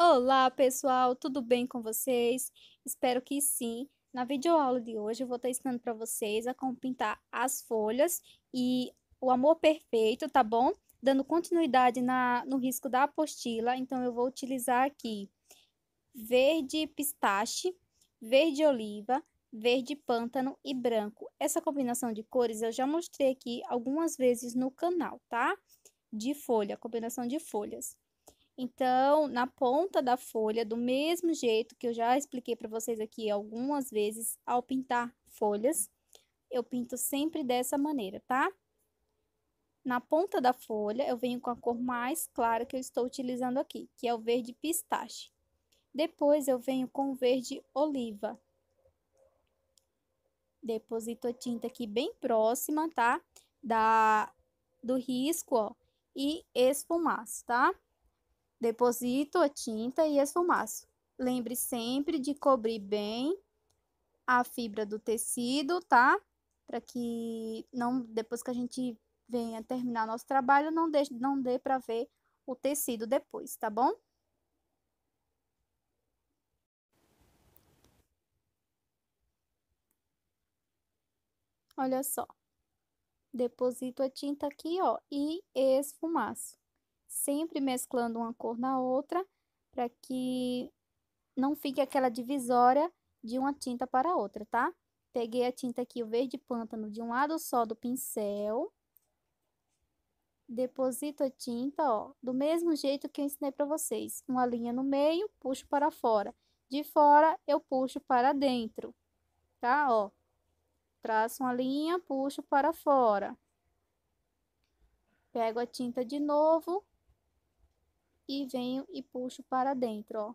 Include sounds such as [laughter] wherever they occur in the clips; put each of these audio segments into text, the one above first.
Olá, pessoal, tudo bem com vocês? Espero que sim. Na videoaula de hoje eu vou estar ensinando para vocês a como pintar as folhas e o amor perfeito, tá bom? Dando continuidade na, no risco da apostila, então eu vou utilizar aqui verde pistache, verde oliva, verde pântano e branco. Essa combinação de cores eu já mostrei aqui algumas vezes no canal, tá? De folha, combinação de folhas. Então, na ponta da folha, do mesmo jeito que eu já expliquei para vocês aqui algumas vezes, ao pintar folhas, eu pinto sempre dessa maneira, tá? Na ponta da folha, eu venho com a cor mais clara que eu estou utilizando aqui, que é o verde pistache. Depois, eu venho com o verde oliva. Deposito a tinta aqui bem próxima, tá? Da, do risco, ó, e esfumaço, Tá? Deposito a tinta e esfumaço. Lembre sempre de cobrir bem a fibra do tecido, tá? Para que não depois que a gente venha terminar nosso trabalho, não deixe, não dê para ver o tecido depois, tá bom? Olha só. Deposito a tinta aqui, ó, e esfumaço sempre mesclando uma cor na outra, para que não fique aquela divisória de uma tinta para outra, tá? Peguei a tinta aqui, o verde pântano, de um lado só do pincel. Deposito a tinta, ó, do mesmo jeito que eu ensinei para vocês. Uma linha no meio, puxo para fora. De fora, eu puxo para dentro, tá? Ó, traço uma linha, puxo para fora. Pego a tinta de novo, e venho e puxo para dentro, ó.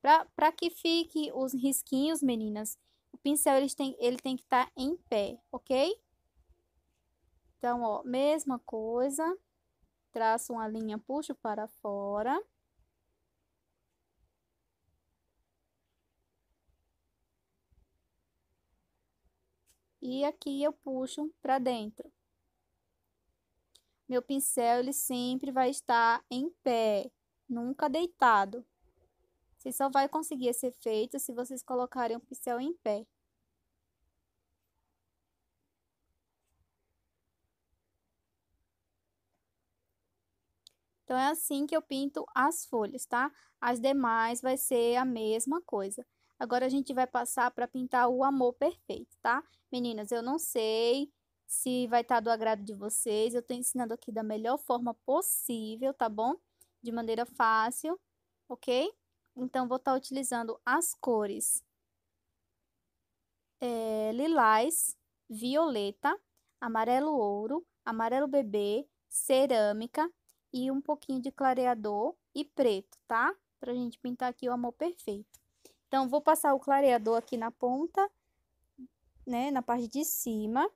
Pra, pra que fique os risquinhos, meninas, o pincel ele tem, ele tem que estar tá em pé, ok? Então, ó, mesma coisa. Traço uma linha, puxo para fora. E aqui eu puxo para dentro. Meu pincel ele sempre vai estar em pé, nunca deitado. Você só vai conseguir esse efeito se vocês colocarem o pincel em pé. Então, é assim que eu pinto as folhas, tá? As demais vai ser a mesma coisa. Agora, a gente vai passar para pintar o amor perfeito, tá? Meninas, eu não sei se vai estar tá do agrado de vocês. Eu estou ensinando aqui da melhor forma possível, tá bom? De maneira fácil, ok? Então, vou estar tá utilizando as cores é, lilás, violeta, amarelo ouro, amarelo bebê, cerâmica e um pouquinho de clareador e preto, tá? Pra gente pintar aqui o amor perfeito. Então, vou passar o clareador aqui na ponta, né, na parte de cima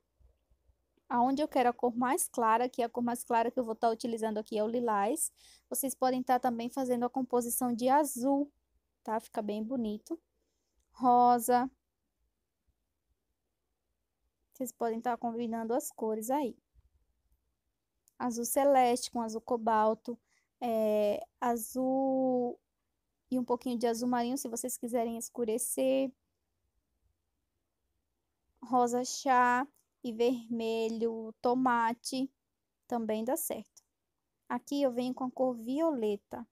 aonde eu quero a cor mais clara, que é a cor mais clara que eu vou estar tá utilizando aqui é o lilás. Vocês podem estar tá também fazendo a composição de azul, tá? Fica bem bonito. Rosa. Vocês podem estar tá combinando as cores aí. Azul celeste com azul cobalto, é, azul e um pouquinho de azul marinho, se vocês quiserem escurecer. Rosa chá e vermelho, tomate, também dá certo. Aqui eu venho com a cor violeta.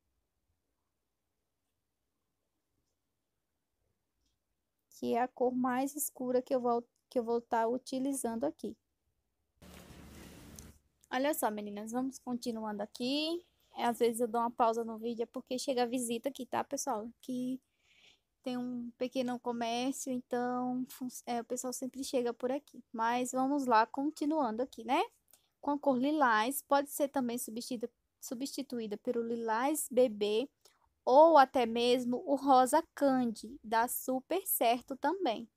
Que é a cor mais escura que eu vou que eu vou estar tá utilizando aqui. Olha só, meninas, vamos continuando aqui. Às vezes eu dou uma pausa no vídeo é porque chega a visita aqui, tá, pessoal? Que tem um pequeno comércio, então é, o pessoal sempre chega por aqui. Mas vamos lá, continuando aqui, né? Com a cor lilás, pode ser também substituída, substituída pelo lilás bebê ou até mesmo o rosa candy, dá super certo também.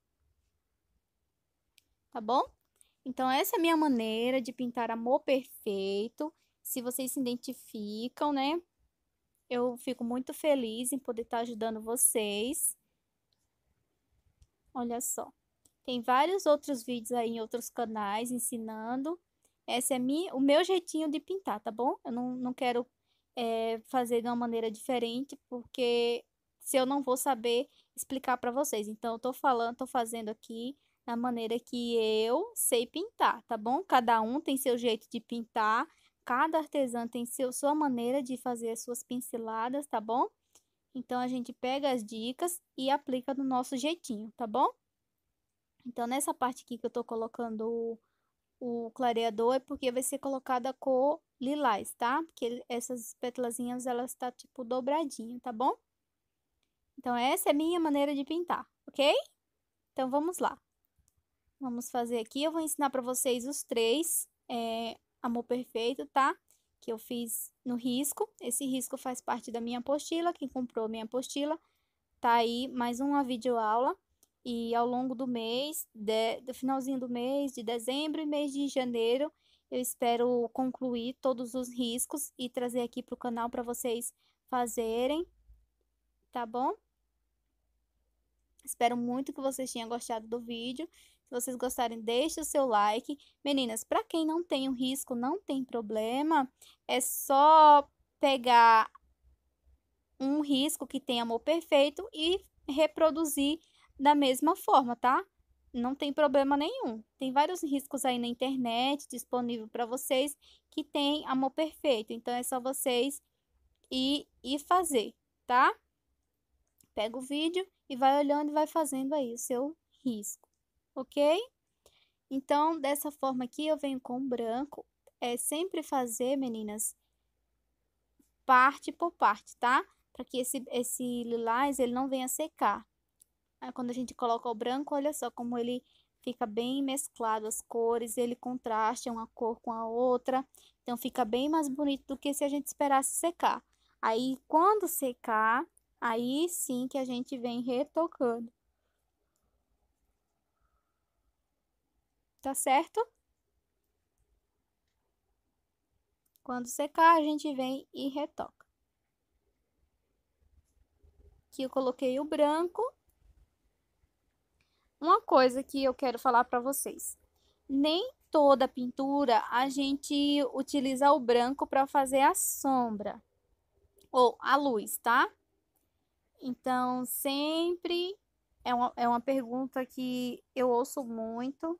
Tá bom? Então, essa é a minha maneira de pintar amor perfeito. Se vocês se identificam, né? Eu fico muito feliz em poder estar ajudando vocês. Olha só. Tem vários outros vídeos aí em outros canais ensinando. Esse é o meu jeitinho de pintar, tá bom? Eu não, não quero é, fazer de uma maneira diferente, porque se eu não vou saber explicar para vocês. Então, eu tô falando, tô fazendo aqui da maneira que eu sei pintar, tá bom? Cada um tem seu jeito de pintar, cada artesã tem seu, sua maneira de fazer as suas pinceladas, tá bom? Então, a gente pega as dicas e aplica do nosso jeitinho, tá bom? Então, nessa parte aqui que eu tô colocando o, o clareador, é porque vai ser colocada a cor lilás, tá? Porque essas petalazinhas, elas tá, tipo, dobradinha, tá bom? Então, essa é a minha maneira de pintar, ok? Então, vamos lá. Vamos fazer aqui, eu vou ensinar pra vocês os três, é, amor perfeito, tá? que eu fiz no risco. Esse risco faz parte da minha apostila, quem comprou minha apostila, tá aí mais uma videoaula. E ao longo do mês, de, do finalzinho do mês de dezembro e mês de janeiro, eu espero concluir todos os riscos e trazer aqui para o canal para vocês fazerem, tá bom? Espero muito que vocês tenham gostado do vídeo se vocês gostarem, deixe o seu like. Meninas, para quem não tem o risco, não tem problema, é só pegar um risco que tem amor perfeito e reproduzir da mesma forma, tá? Não tem problema nenhum. Tem vários riscos aí na internet disponível para vocês que tem amor perfeito. Então é só vocês ir e fazer, tá? Pega o vídeo e vai olhando e vai fazendo aí o seu risco ok? Então, dessa forma aqui, eu venho com branco. É sempre fazer, meninas, parte por parte, tá? Para que esse, esse lilás, ele não venha secar. Aí, quando a gente coloca o branco, olha só como ele fica bem mesclado as cores, ele contrasta uma cor com a outra. Então, fica bem mais bonito do que se a gente esperasse secar. Aí, quando secar, aí sim que a gente vem retocando. tá certo? Quando secar, a gente vem e retoca. Aqui eu coloquei o branco. Uma coisa que eu quero falar para vocês. Nem toda pintura a gente utiliza o branco para fazer a sombra ou a luz, tá? Então, sempre é uma, é uma pergunta que eu ouço muito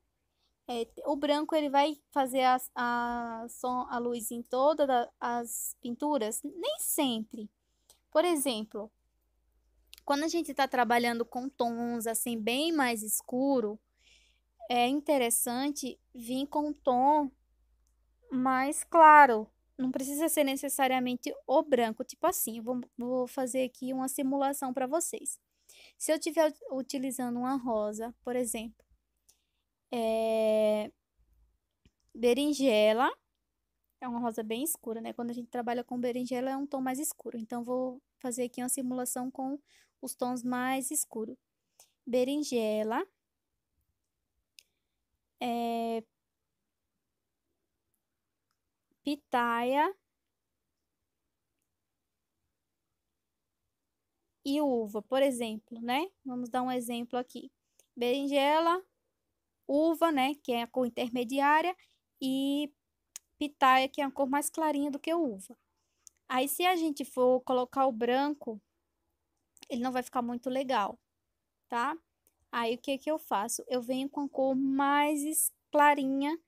é, o branco ele vai fazer a, a, a luz em todas as pinturas? Nem sempre. Por exemplo, quando a gente está trabalhando com tons assim bem mais escuro, é interessante vir com um tom mais claro. Não precisa ser necessariamente o branco, tipo assim. Vou, vou fazer aqui uma simulação para vocês. Se eu estiver utilizando uma rosa, por exemplo, é... Berinjela. É uma rosa bem escura, né? Quando a gente trabalha com berinjela é um tom mais escuro. Então, vou fazer aqui uma simulação com os tons mais escuros. Berinjela. É... Pitaia. E uva, por exemplo, né? Vamos dar um exemplo aqui. Berinjela, uva, né, que é a cor intermediária, e pitaia, que é a cor mais clarinha do que uva. Aí, se a gente for colocar o branco, ele não vai ficar muito legal, tá? Aí, o que que eu faço? Eu venho com a cor mais clarinha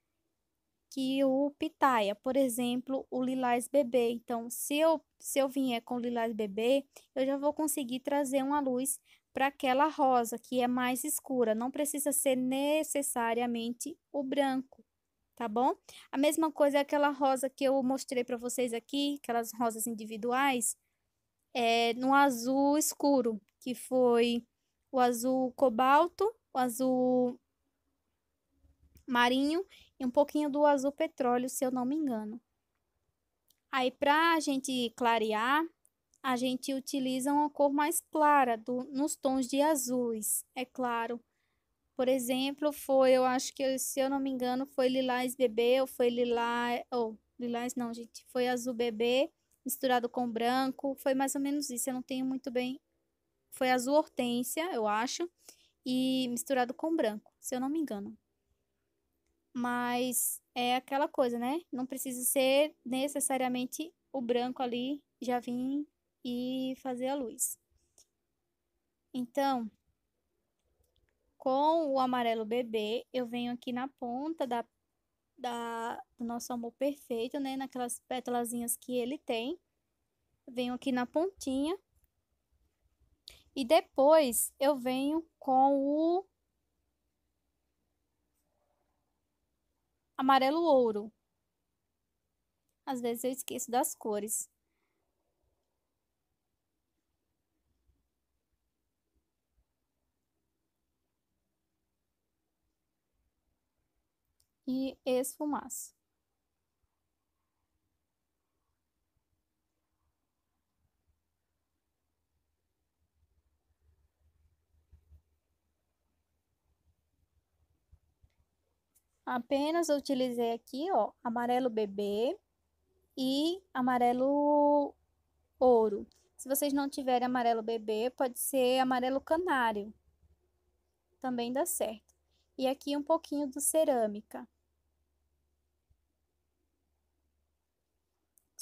que o pitaia, por exemplo, o lilás bebê. Então, se eu, se eu vier com o lilás bebê, eu já vou conseguir trazer uma luz para aquela rosa que é mais escura, não precisa ser necessariamente o branco, tá bom? A mesma coisa é aquela rosa que eu mostrei para vocês aqui, aquelas rosas individuais, é, no azul escuro, que foi o azul cobalto, o azul marinho e um pouquinho do azul petróleo, se eu não me engano. Aí, para a gente clarear, a gente utiliza uma cor mais clara do, nos tons de azuis, é claro. Por exemplo, foi, eu acho que, se eu não me engano, foi Lilás Bebê, ou foi Lilás, ou oh, Lilás não, gente, foi Azul Bebê, misturado com branco, foi mais ou menos isso, eu não tenho muito bem, foi Azul Hortência, eu acho, e misturado com branco, se eu não me engano. Mas é aquela coisa, né? Não precisa ser necessariamente o branco ali, já vim e fazer a luz. Então, com o amarelo bebê, eu venho aqui na ponta da, da, do nosso amor perfeito, né? Naquelas pétalazinhas que ele tem. Venho aqui na pontinha. E depois, eu venho com o amarelo ouro. Às vezes eu esqueço das cores. e esfumaça. Apenas utilizei aqui, ó, amarelo bebê e amarelo ouro. Se vocês não tiverem amarelo bebê, pode ser amarelo canário. Também dá certo. E aqui um pouquinho do cerâmica.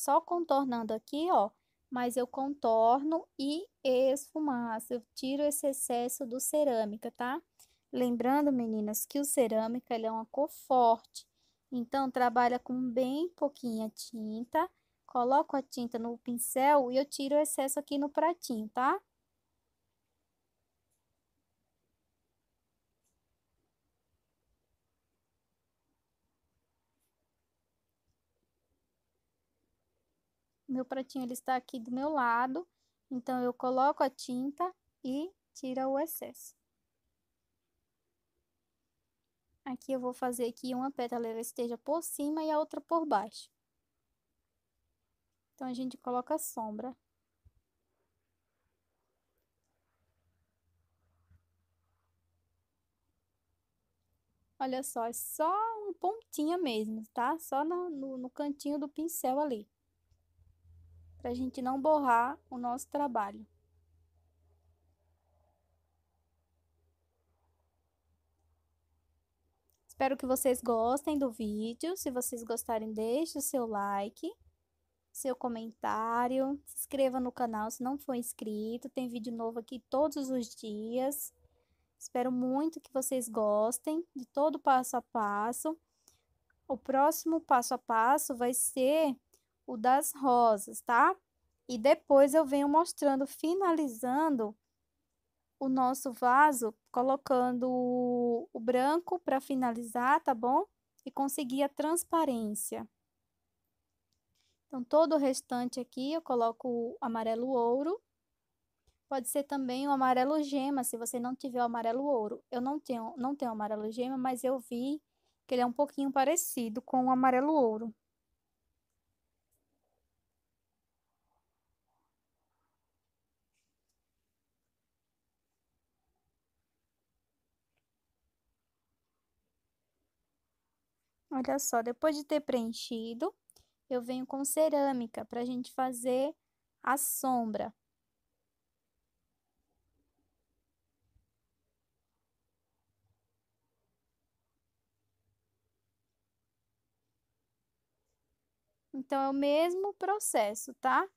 só contornando aqui, ó, mas eu contorno e esfumaço, eu tiro esse excesso do cerâmica, tá? Lembrando, meninas, que o cerâmica, ele é uma cor forte, então trabalha com bem pouquinha tinta, coloco a tinta no pincel e eu tiro o excesso aqui no pratinho, tá? meu pratinho ele está aqui do meu lado, então eu coloco a tinta e tira o excesso. Aqui eu vou fazer que uma pétala esteja por cima e a outra por baixo. Então, a gente coloca a sombra. Olha só, é só um pontinha mesmo, tá? Só no, no, no cantinho do pincel ali para a gente não borrar o nosso trabalho. Espero que vocês gostem do vídeo. Se vocês gostarem, deixe o seu like, seu comentário, se inscreva no canal se não for inscrito. Tem vídeo novo aqui todos os dias. Espero muito que vocês gostem de todo o passo a passo. O próximo passo a passo vai ser o das rosas, tá? E depois eu venho mostrando, finalizando o nosso vaso, colocando o branco para finalizar, tá bom? E conseguir a transparência. Então, todo o restante aqui eu coloco o amarelo ouro. Pode ser também o amarelo gema, se você não tiver o amarelo ouro. Eu não tenho, não tenho amarelo gema, mas eu vi que ele é um pouquinho parecido com o amarelo ouro. Olha só, depois de ter preenchido, eu venho com cerâmica para a gente fazer a sombra. Então, é o mesmo processo, tá?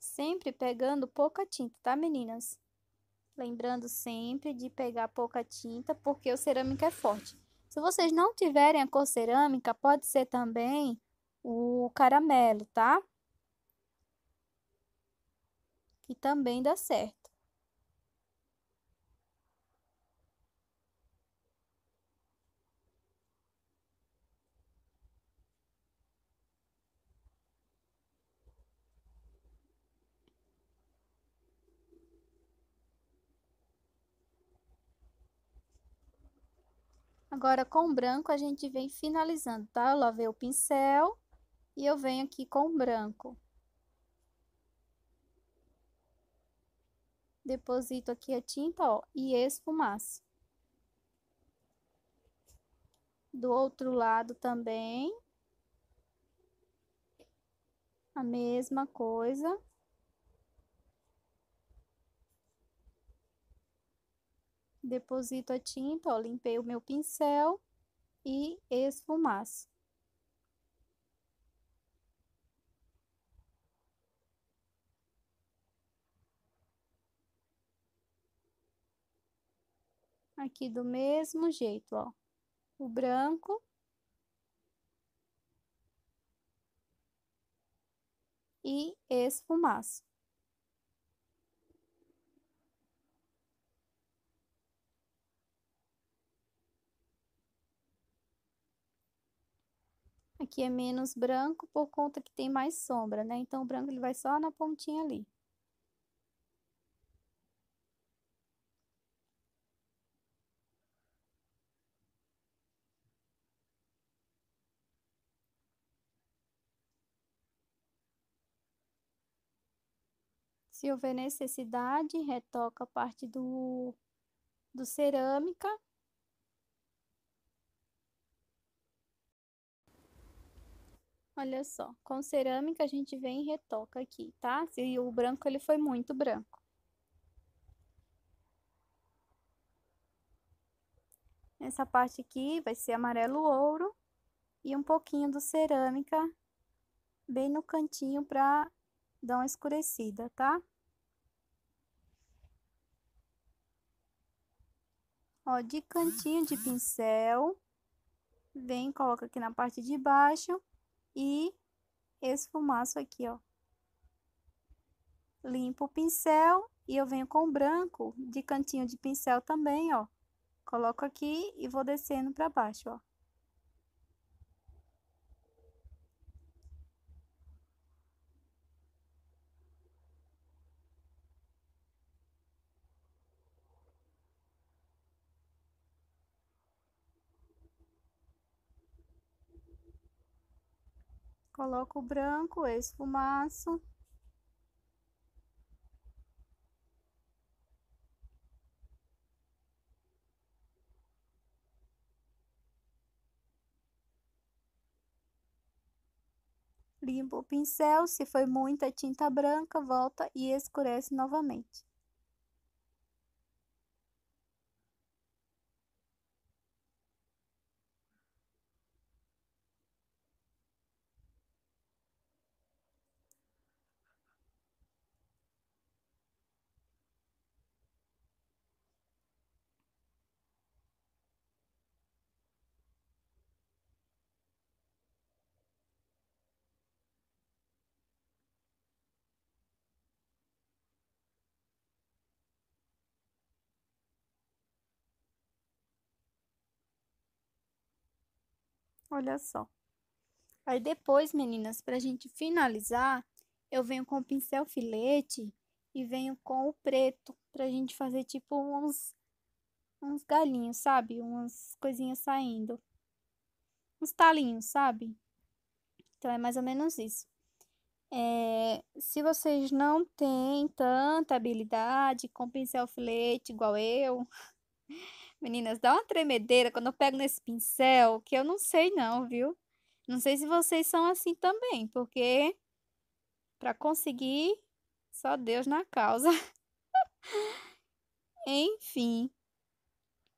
Sempre pegando pouca tinta, tá, meninas? Lembrando sempre de pegar pouca tinta, porque o cerâmica é forte. Se vocês não tiverem a cor cerâmica, pode ser também o caramelo, tá? Que também dá certo. Agora, com o branco, a gente vem finalizando, tá? Eu lavei o pincel e eu venho aqui com o branco. Deposito aqui a tinta, ó, e esfumaço. Do outro lado também. A mesma coisa. deposito a tinta, ó, limpei o meu pincel e esfumaço. Aqui do mesmo jeito, ó, o branco. E esfumaço. aqui é menos branco por conta que tem mais sombra, né? Então, o branco ele vai só na pontinha ali. Se houver necessidade, retoca a parte do, do cerâmica Olha só, com cerâmica a gente vem e retoca aqui, tá? E o branco, ele foi muito branco. Essa parte aqui vai ser amarelo ouro e um pouquinho do cerâmica bem no cantinho pra dar uma escurecida, tá? Ó, de cantinho de pincel, vem, coloca aqui na parte de baixo e esfumaço aqui, ó. Limpo o pincel e eu venho com o branco de cantinho de pincel também, ó. Coloco aqui e vou descendo para baixo, ó. Coloco o branco, esfumaço. Limpo o pincel, se foi muita tinta branca, volta e escurece novamente. Olha só. Aí depois, meninas, para a gente finalizar, eu venho com o pincel filete e venho com o preto para a gente fazer tipo uns, uns galinhos, sabe? Umas coisinhas saindo. Uns talinhos, sabe? Então, é mais ou menos isso. É, se vocês não têm tanta habilidade com pincel filete igual eu, [laughs] Meninas, dá uma tremedeira quando eu pego nesse pincel, que eu não sei não, viu? Não sei se vocês são assim também, porque para conseguir, só Deus na causa. [laughs] Enfim,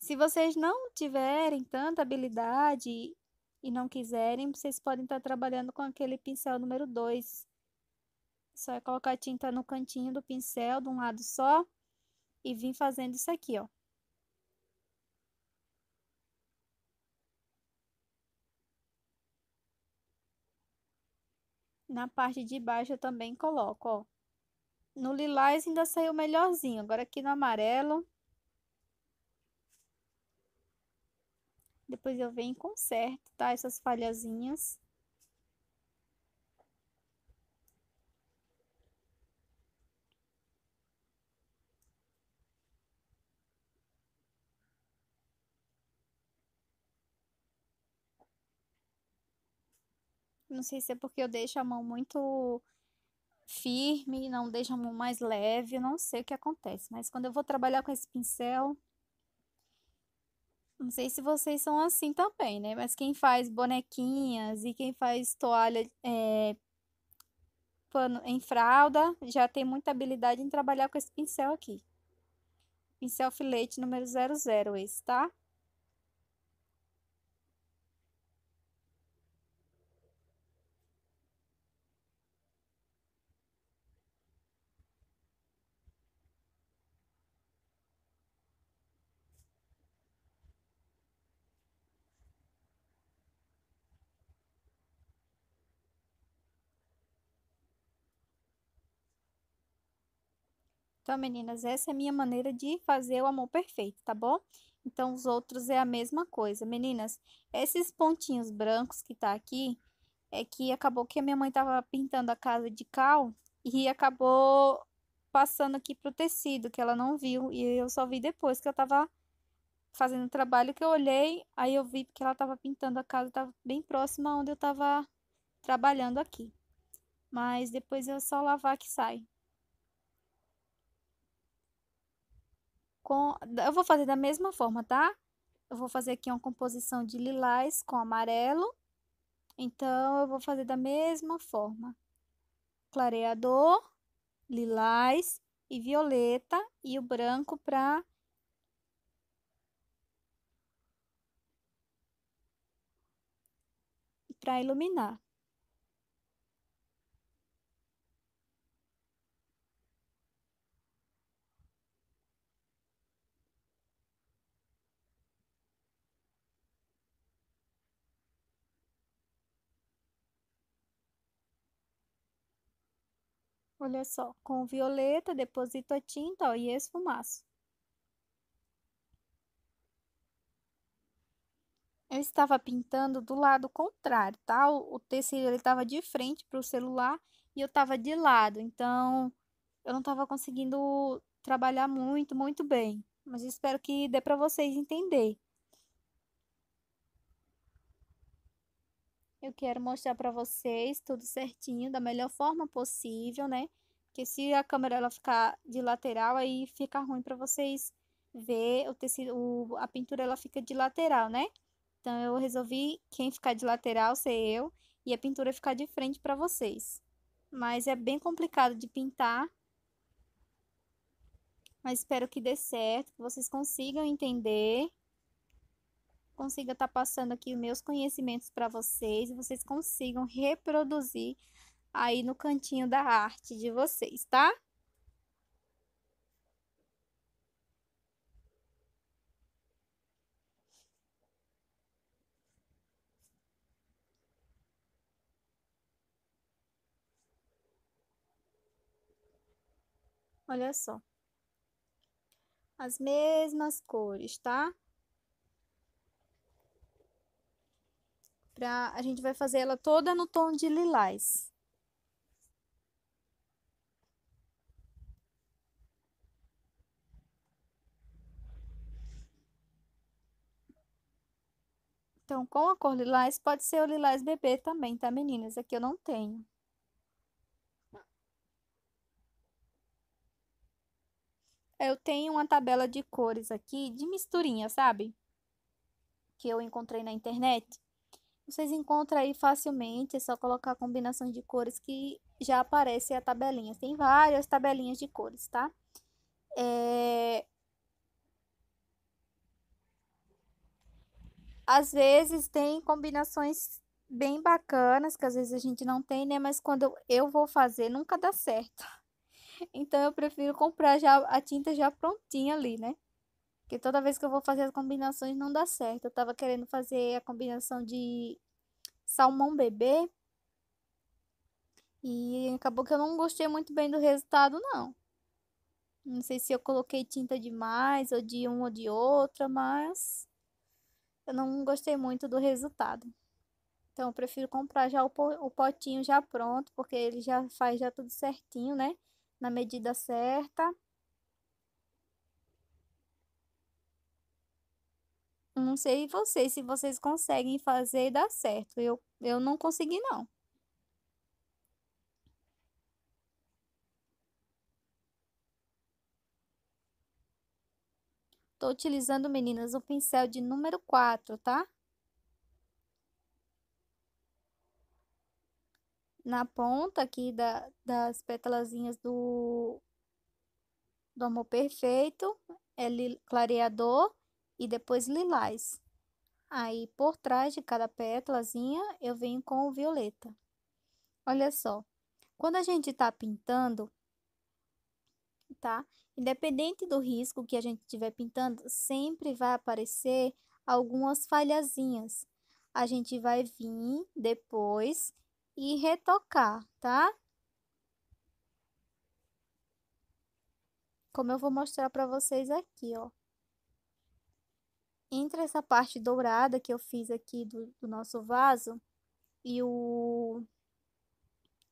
se vocês não tiverem tanta habilidade e não quiserem, vocês podem estar trabalhando com aquele pincel número 2. Só é colocar a tinta no cantinho do pincel, de um lado só, e vir fazendo isso aqui, ó. Na parte de baixo eu também coloco, ó. No lilás ainda saiu melhorzinho. Agora aqui no amarelo. Depois eu venho e conserto, tá? Essas falhazinhas. Não sei se é porque eu deixo a mão muito firme, não deixo a mão mais leve, não sei o que acontece. Mas quando eu vou trabalhar com esse pincel, não sei se vocês são assim também, né? Mas quem faz bonequinhas e quem faz toalha é, pano em fralda já tem muita habilidade em trabalhar com esse pincel aqui. Pincel filete número 00 esse, tá? Então, meninas, essa é a minha maneira de fazer o amor perfeito, tá bom? Então, os outros é a mesma coisa. Meninas, esses pontinhos brancos que tá aqui, é que acabou que a minha mãe tava pintando a casa de cal e acabou passando aqui pro tecido, que ela não viu, e eu só vi depois que eu tava fazendo o trabalho, que eu olhei, aí eu vi que ela tava pintando a casa, tava bem próxima onde eu tava trabalhando aqui. Mas depois é só lavar que sai. Com, eu vou fazer da mesma forma, tá? Eu vou fazer aqui uma composição de lilás com amarelo. Então, eu vou fazer da mesma forma. Clareador, lilás e violeta e o branco para para iluminar. Olha só, com violeta deposito a tinta ó, e esfumaço. Eu estava pintando do lado contrário, tá? O, o tecido ele estava de frente para o celular e eu estava de lado, então eu não estava conseguindo trabalhar muito, muito bem. Mas espero que dê para vocês entender. Eu quero mostrar para vocês tudo certinho, da melhor forma possível, né? Porque se a câmera ela ficar de lateral, aí fica ruim para vocês ver o tecido, o, a pintura ela fica de lateral, né? Então eu resolvi quem ficar de lateral ser eu e a pintura ficar de frente para vocês. Mas é bem complicado de pintar. Mas espero que dê certo, que vocês consigam entender consiga estar tá passando aqui meus conhecimentos para vocês e vocês consigam reproduzir aí no cantinho da arte de vocês, tá? Olha só. As mesmas cores, tá? pra, a gente vai fazer ela toda no tom de lilás. Então, com a cor lilás, pode ser o lilás bebê também, tá, meninas? Aqui eu não tenho. Eu tenho uma tabela de cores aqui, de misturinha, sabe? Que eu encontrei na internet. Vocês encontram aí facilmente, é só colocar combinações de cores que já aparece a tabelinha. Tem várias tabelinhas de cores, tá? É... Às vezes tem combinações bem bacanas, que às vezes a gente não tem, né? Mas quando eu vou fazer, nunca dá certo. [laughs] Então, eu prefiro comprar já a tinta já prontinha ali, né? Que toda vez que eu vou fazer as combinações não dá certo. Eu tava querendo fazer a combinação de salmão bebê. E acabou que eu não gostei muito bem do resultado, não. Não sei se eu coloquei tinta demais, ou de uma ou de outra, mas eu não gostei muito do resultado. Então, eu prefiro comprar já o, o potinho já pronto, porque ele já faz já tudo certinho, né? Na medida certa. Não sei vocês, se vocês conseguem fazer e dar certo. Eu, eu não consegui, não. Estou utilizando, meninas, o pincel de número 4, tá? Na ponta aqui da, das pétalazinhas do, do Amor Perfeito, é clareador e depois lilás. Aí por trás de cada pétalazinha eu venho com o violeta. Olha só, quando a gente tá pintando, tá? Independente do risco que a gente estiver pintando, sempre vai aparecer algumas falhazinhas. A gente vai vir depois e retocar, tá? Como eu vou mostrar para vocês aqui, ó entre essa parte dourada que eu fiz aqui do, do nosso vaso e o,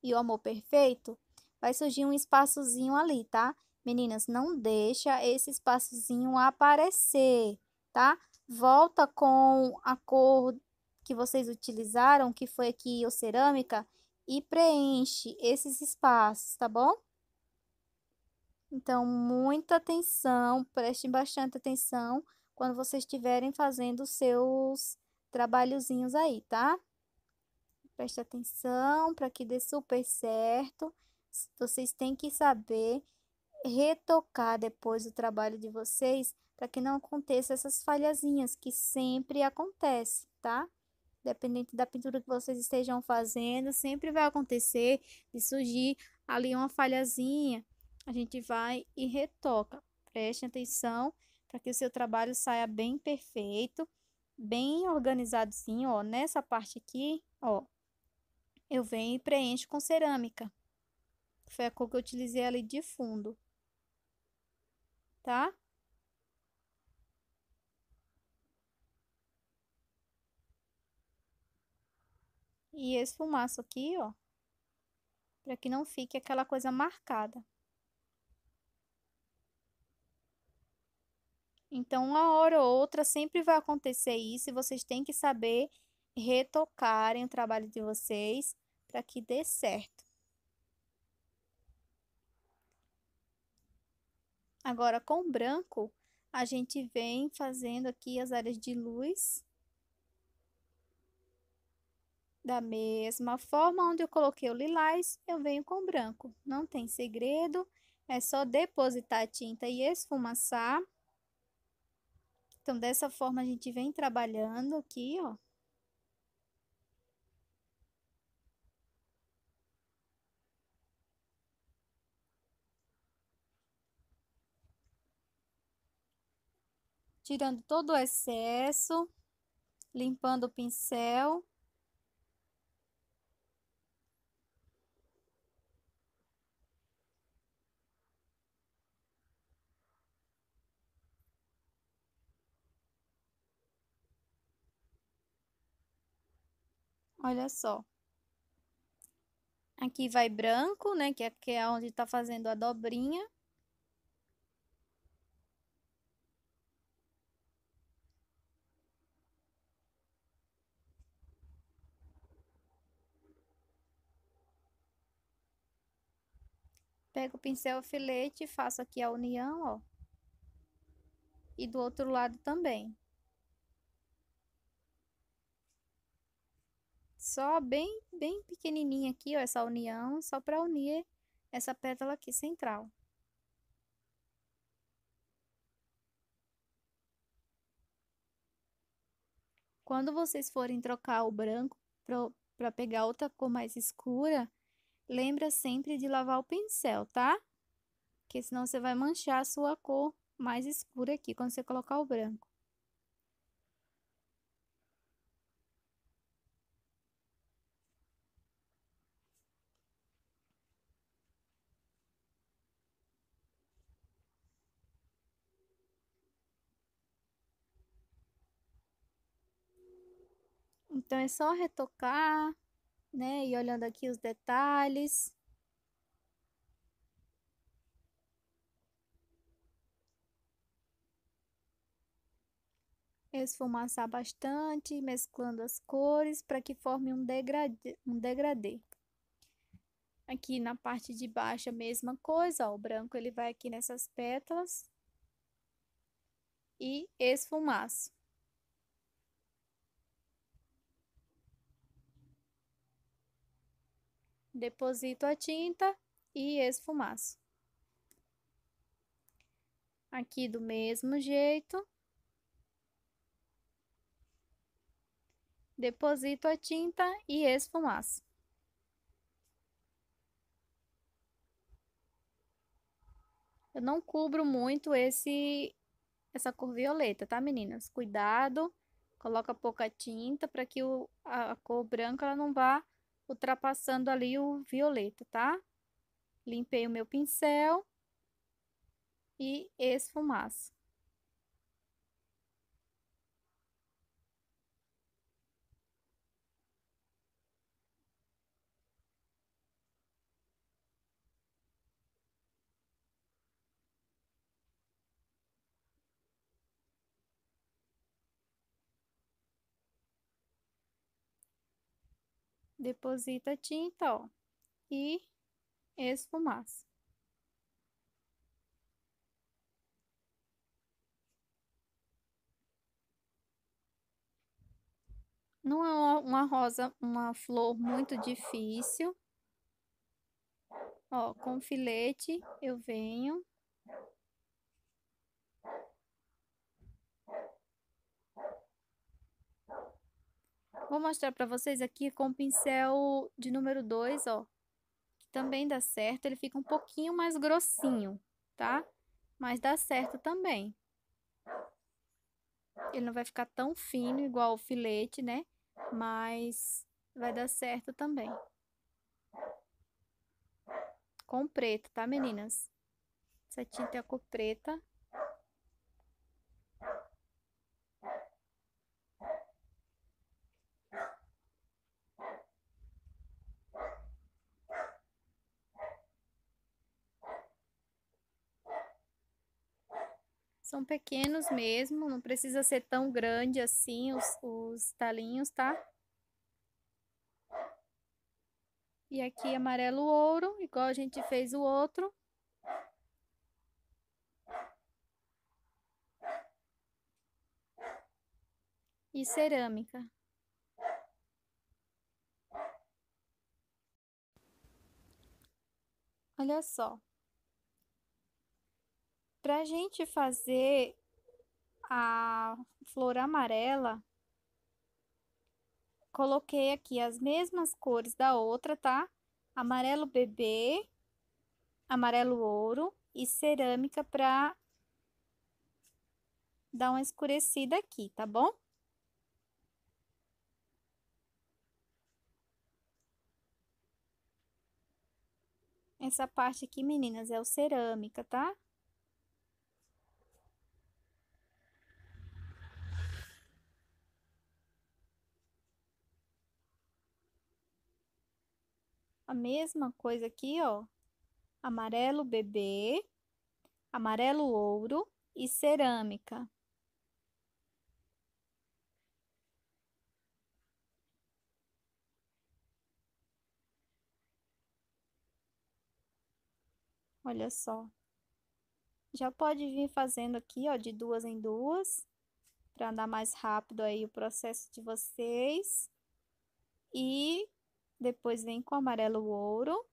e o amor perfeito, vai surgir um espaçozinho ali, tá? Meninas, não deixa esse espaçozinho aparecer, tá? Volta com a cor que vocês utilizaram, que foi aqui o cerâmica, e preenche esses espaços, tá bom? Então, muita atenção, prestem bastante atenção quando vocês estiverem fazendo os seus trabalhozinhos aí, tá? Preste atenção para que dê super certo. Vocês têm que saber retocar depois o trabalho de vocês para que não aconteça essas falhazinhas que sempre acontece, tá? Dependente da pintura que vocês estejam fazendo, sempre vai acontecer de surgir ali uma falhazinha. A gente vai e retoca. Preste atenção para que o seu trabalho saia bem perfeito, bem organizado sim, ó. Nessa parte aqui, ó, eu venho e preencho com cerâmica. Foi a cor que eu utilizei ali de fundo. Tá? E esse fumaço aqui, ó, para que não fique aquela coisa marcada. Então, uma hora ou outra sempre vai acontecer isso e vocês têm que saber retocarem o trabalho de vocês para que dê certo. Agora, com branco, a gente vem fazendo aqui as áreas de luz. Da mesma forma, onde eu coloquei o lilás, eu venho com branco. Não tem segredo, é só depositar a tinta e esfumaçar. Então, dessa forma, a gente vem trabalhando aqui, ó. Tirando todo o excesso, limpando o pincel. Olha só. Aqui vai branco, né? É, que é, onde tá fazendo a dobrinha. Pego o pincel filete e faço aqui a união, ó. E do outro lado também. Só bem, bem pequenininha aqui, ó, essa união, só para unir essa pétala aqui central. Quando vocês forem trocar o branco para pegar outra cor mais escura, lembra sempre de lavar o pincel, tá? Porque senão você vai manchar a sua cor mais escura aqui quando você colocar o branco. Então é só retocar, né? E olhando aqui os detalhes. Esfumaçar bastante, mesclando as cores para que forme um degradê, um degradê. Aqui na parte de baixo a mesma coisa, ó, o branco ele vai aqui nessas pétalas e esfumaço. deposito a tinta e esfumaço. Aqui do mesmo jeito, deposito a tinta e esfumaço. Eu não cubro muito esse essa cor violeta, tá, meninas? Cuidado, coloca pouca tinta para que o, a, a cor branca ela não vá ultrapassando ali o violeta, tá? Limpei o meu pincel e esfumaço. deposita tinta, ó, e esfumaça. Não é uma rosa, uma flor muito difícil. Ó, com filete eu venho Vou mostrar para vocês aqui com o pincel de número 2, ó. Que também dá certo, ele fica um pouquinho mais grossinho, tá? Mas dá certo também. Ele não vai ficar tão fino igual o filete, né? Mas vai dar certo também. Com preto, tá, meninas? Essa tinta é a cor preta. São pequenos mesmo, não precisa ser tão grande assim os, os talinhos, tá? E aqui amarelo ouro, igual a gente fez o outro. E cerâmica. Olha só, para a gente fazer a flor amarela, coloquei aqui as mesmas cores da outra, tá? Amarelo bebê, amarelo ouro e cerâmica para dar uma escurecida aqui, tá bom? Essa parte aqui, meninas, é o cerâmica, tá? A mesma coisa aqui, ó. Amarelo bebê, amarelo ouro e cerâmica. Olha só. Já pode vir fazendo aqui, ó, de duas em duas, para andar mais rápido aí o processo de vocês. E depois vem com o amarelo ouro.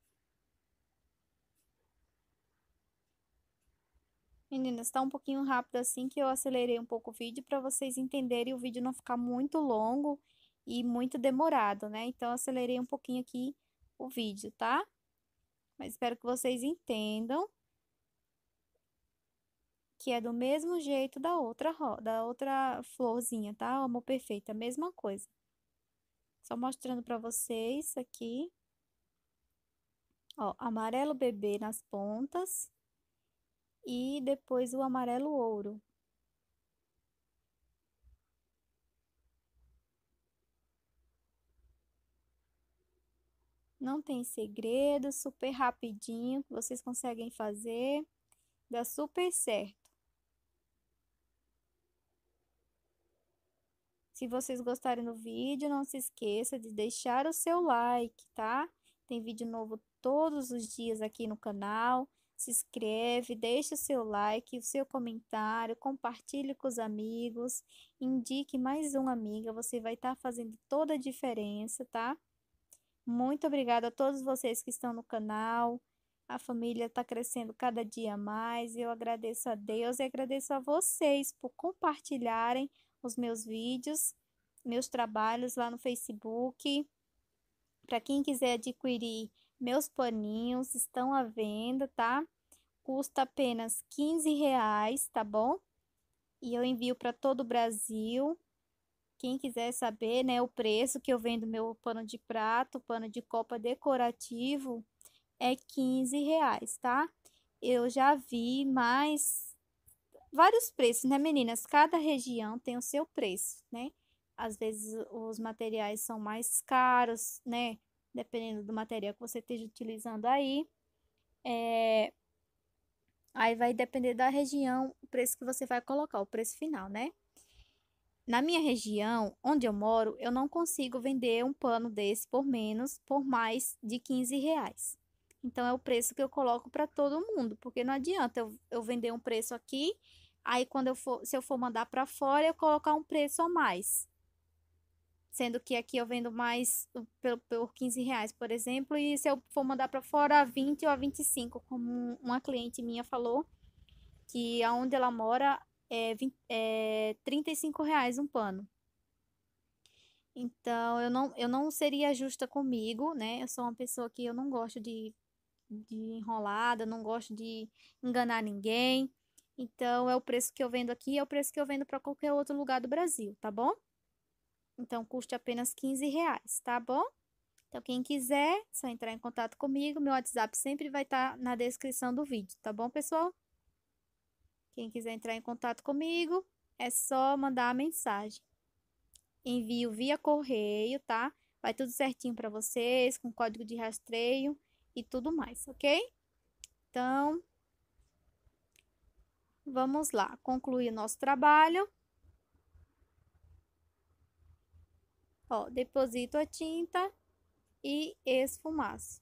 Meninas, tá um pouquinho rápido assim que eu acelerei um pouco o vídeo para vocês entenderem o vídeo não ficar muito longo e muito demorado, né? Então, acelerei um pouquinho aqui o vídeo, tá? Mas espero que vocês entendam que é do mesmo jeito da outra, da outra florzinha, tá? Amor perfeito, é a mesma coisa. Só mostrando para vocês aqui. Ó, amarelo bebê nas pontas. E depois o amarelo ouro. Não tem segredo, super rapidinho, vocês conseguem fazer, dá super certo. Se vocês gostarem do vídeo, não se esqueça de deixar o seu like, tá? Tem vídeo novo todos os dias aqui no canal. Se inscreve, deixa o seu like, o seu comentário, compartilhe com os amigos, indique mais uma amiga, você vai estar tá fazendo toda a diferença, tá? Muito obrigada a todos vocês que estão no canal. A família está crescendo cada dia mais. Eu agradeço a Deus e agradeço a vocês por compartilharem os meus vídeos, meus trabalhos lá no Facebook. Para quem quiser adquirir meus paninhos, estão à venda, tá? Custa apenas 15 reais, tá bom? E eu envio para todo o Brasil. Quem quiser saber, né, o preço que eu vendo meu pano de prato, pano de copa decorativo, é 15 reais, tá? Eu já vi mais Vários preços, né, meninas? Cada região tem o seu preço, né? Às vezes os materiais são mais caros, né? Dependendo do material que você esteja utilizando aí. É... Aí vai depender da região o preço que você vai colocar, o preço final, né? Na minha região, onde eu moro, eu não consigo vender um pano desse por menos, por mais de 15 reais. Então, é o preço que eu coloco para todo mundo, porque não adianta eu, eu vender um preço aqui Aí quando eu for, se eu for mandar para fora, eu colocar um preço a mais. Sendo que aqui eu vendo mais uh, por, por 15 reais, por exemplo, e se eu for mandar para fora a 20 ou a 25, como uma cliente minha falou, que aonde ela mora é, 20, é 35 reais um pano. Então, eu não, eu não seria justa comigo, né? Eu sou uma pessoa que eu não gosto de, de enrolada, não gosto de enganar ninguém. Então, é o preço que eu vendo aqui, é o preço que eu vendo para qualquer outro lugar do Brasil, tá bom? Então, custe apenas 15 reais, tá bom? Então, quem quiser, é só entrar em contato comigo. Meu WhatsApp sempre vai estar tá na descrição do vídeo, tá bom, pessoal? Quem quiser entrar em contato comigo, é só mandar a mensagem. Envio via correio, tá? Vai tudo certinho para vocês, com código de rastreio e tudo mais, ok? Então, Vamos lá, concluir nosso trabalho. Ó, deposito a tinta e esfumaço.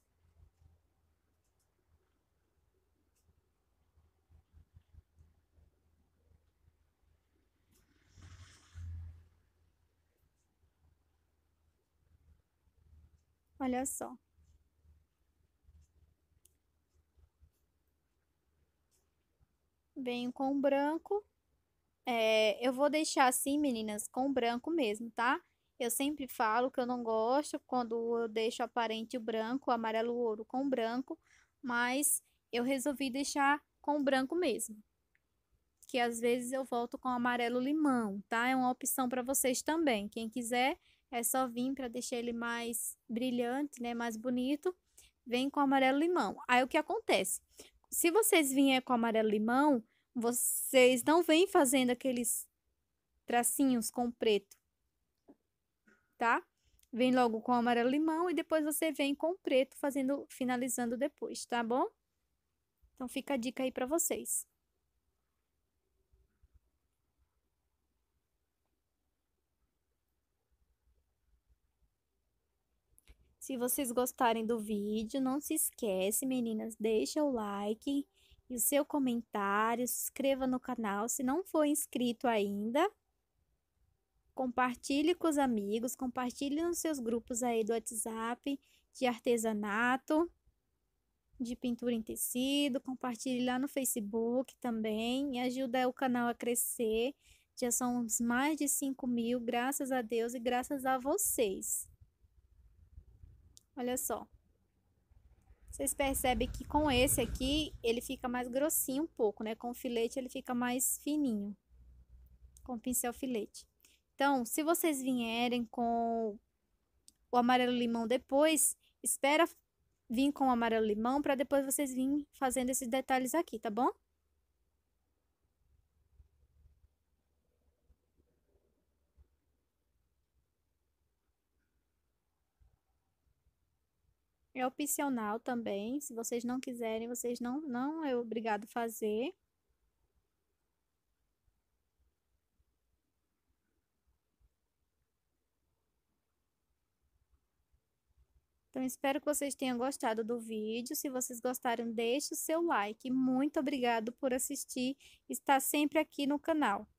Olha só. Venho com branco. É, eu vou deixar assim, meninas, com branco mesmo, tá? Eu sempre falo que eu não gosto quando eu deixo aparente o branco, o amarelo ouro com branco, mas eu resolvi deixar com branco mesmo. Que às vezes eu volto com amarelo limão, tá? É uma opção para vocês também. Quem quiser, é só vir para deixar ele mais brilhante, né, mais bonito. Vem com amarelo limão. Aí o que acontece? se vocês vierem com amarelo limão, vocês não vêm fazendo aqueles tracinhos com preto, tá? Vem logo com amarelo limão e depois você vem com preto fazendo, finalizando depois, tá bom? Então fica a dica aí para vocês. Se vocês gostarem do vídeo, não se esquece, meninas, deixa o like e o seu comentário, se inscreva no canal se não for inscrito ainda. Compartilhe com os amigos, compartilhe nos seus grupos aí do WhatsApp de artesanato, de pintura em tecido, compartilhe lá no Facebook também e ajuda o canal a crescer. Já somos mais de 5 mil, graças a Deus e graças a vocês. Olha só. Vocês percebem que com esse aqui, ele fica mais grossinho um pouco, né? Com o filete ele fica mais fininho. Com o pincel filete. Então, se vocês vierem com o amarelo limão depois, espera vir com o amarelo limão para depois vocês virem fazendo esses detalhes aqui, tá bom? É opcional também. Se vocês não quiserem, vocês não, não é obrigado a fazer. Então, espero que vocês tenham gostado do vídeo. Se vocês gostaram, deixe o seu like. Muito obrigado por assistir, está sempre aqui no canal.